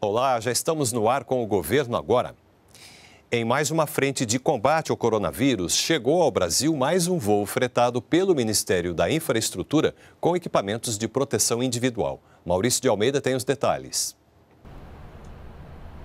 Olá, já estamos no ar com o governo agora. Em mais uma frente de combate ao coronavírus, chegou ao Brasil mais um voo fretado pelo Ministério da Infraestrutura com equipamentos de proteção individual. Maurício de Almeida tem os detalhes.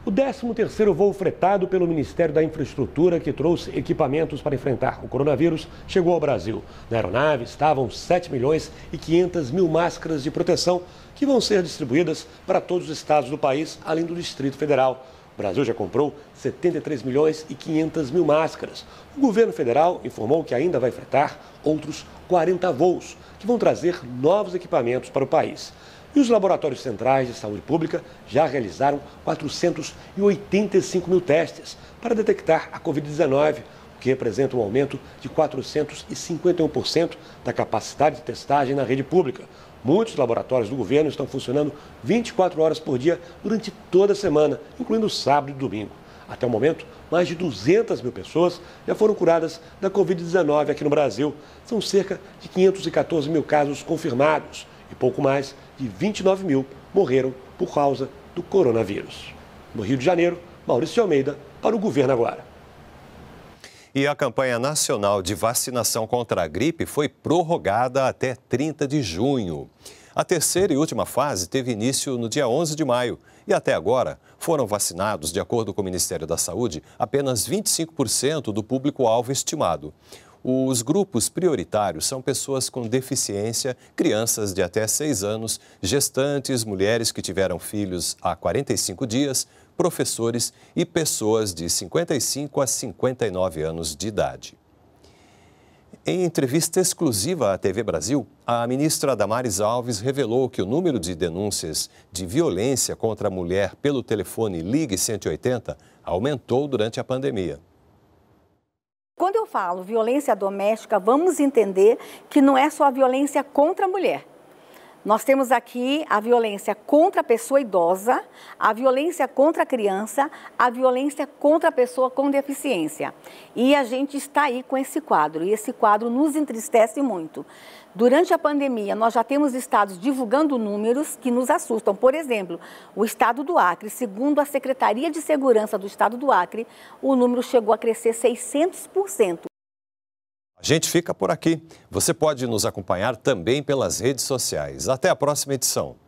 O 13º voo fretado pelo Ministério da Infraestrutura, que trouxe equipamentos para enfrentar o coronavírus, chegou ao Brasil. Na aeronave estavam 7 milhões e 500 mil máscaras de proteção que vão ser distribuídas para todos os estados do país, além do Distrito Federal. O Brasil já comprou 73 milhões e 500 mil máscaras. O governo federal informou que ainda vai fretar outros 40 voos, que vão trazer novos equipamentos para o país. E os laboratórios centrais de saúde pública já realizaram 485 mil testes para detectar a Covid-19, o que representa um aumento de 451% da capacidade de testagem na rede pública. Muitos laboratórios do governo estão funcionando 24 horas por dia durante toda a semana, incluindo sábado e domingo. Até o momento, mais de 200 mil pessoas já foram curadas da Covid-19 aqui no Brasil. São cerca de 514 mil casos confirmados e pouco mais de 29 mil morreram por causa do coronavírus. No Rio de Janeiro, Maurício Almeida para o governo agora. E a campanha nacional de vacinação contra a gripe foi prorrogada até 30 de junho. A terceira e última fase teve início no dia 11 de maio e até agora foram vacinados, de acordo com o Ministério da Saúde, apenas 25% do público-alvo estimado. Os grupos prioritários são pessoas com deficiência, crianças de até 6 anos, gestantes, mulheres que tiveram filhos há 45 dias, professores e pessoas de 55 a 59 anos de idade. Em entrevista exclusiva à TV Brasil, a ministra Damares Alves revelou que o número de denúncias de violência contra a mulher pelo telefone Ligue 180 aumentou durante a pandemia. Quando eu falo violência doméstica, vamos entender que não é só a violência contra a mulher, nós temos aqui a violência contra a pessoa idosa, a violência contra a criança, a violência contra a pessoa com deficiência. E a gente está aí com esse quadro, e esse quadro nos entristece muito. Durante a pandemia, nós já temos estados divulgando números que nos assustam. Por exemplo, o estado do Acre, segundo a Secretaria de Segurança do estado do Acre, o número chegou a crescer 600%. A gente fica por aqui. Você pode nos acompanhar também pelas redes sociais. Até a próxima edição.